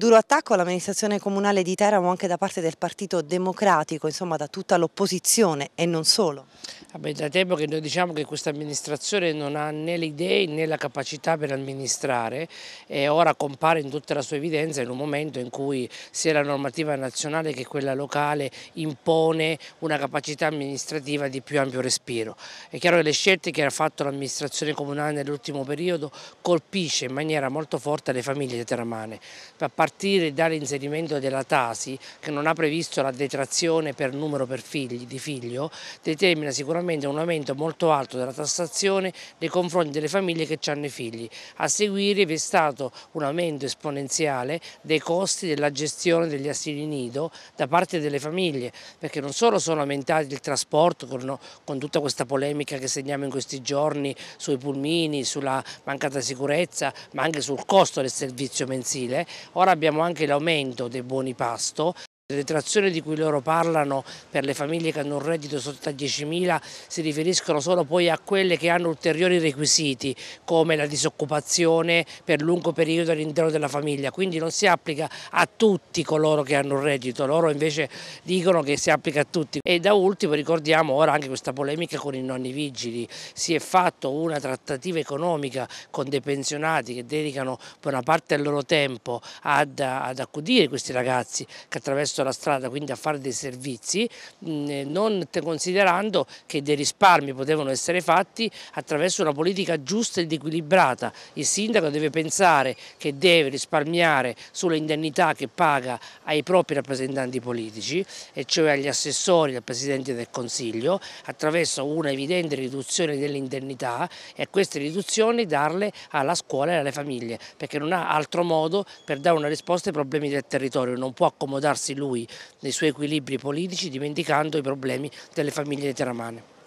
Duro attacco all'amministrazione comunale di Teramo anche da parte del Partito Democratico, insomma da tutta l'opposizione e non solo. Vabbè, da tempo che noi diciamo che questa amministrazione non ha né le idee né la capacità per amministrare e ora compare in tutta la sua evidenza in un momento in cui sia la normativa nazionale che quella locale impone una capacità amministrativa di più ampio respiro. È chiaro che le scelte che ha fatto l'amministrazione comunale nell'ultimo periodo colpisce in maniera molto forte le famiglie Teramane, a partire dall'inserimento della Tasi che non ha previsto la detrazione per numero per figli, di figlio, determina sicuramente sicuramente un aumento molto alto della tassazione nei confronti delle famiglie che hanno i figli. A seguire vi è stato un aumento esponenziale dei costi della gestione degli asili nido da parte delle famiglie, perché non solo sono aumentati il trasporto con, con tutta questa polemica che segniamo in questi giorni sui pulmini, sulla mancata sicurezza, ma anche sul costo del servizio mensile, ora abbiamo anche l'aumento dei buoni pasto le trazioni di cui loro parlano per le famiglie che hanno un reddito sotto a 10.000 si riferiscono solo poi a quelle che hanno ulteriori requisiti come la disoccupazione per lungo periodo all'interno della famiglia, quindi non si applica a tutti coloro che hanno un reddito, loro invece dicono che si applica a tutti. E da ultimo ricordiamo ora anche questa polemica con i nonni vigili, si è fatto una trattativa economica con dei pensionati che dedicano buona parte del loro tempo ad, ad accudire questi ragazzi che attraverso verso la strada, quindi a fare dei servizi, non considerando che dei risparmi potevano essere fatti attraverso una politica giusta ed equilibrata. Il sindaco deve pensare che deve risparmiare sulle indennità che paga ai propri rappresentanti politici, e cioè agli assessori e al Presidente del Consiglio, attraverso una evidente riduzione delle indennità e a queste riduzioni darle alla scuola e alle famiglie, perché non ha altro modo per dare una risposta ai problemi del territorio, non può accomodarsi lui lui nei suoi equilibri politici dimenticando i problemi delle famiglie teramane.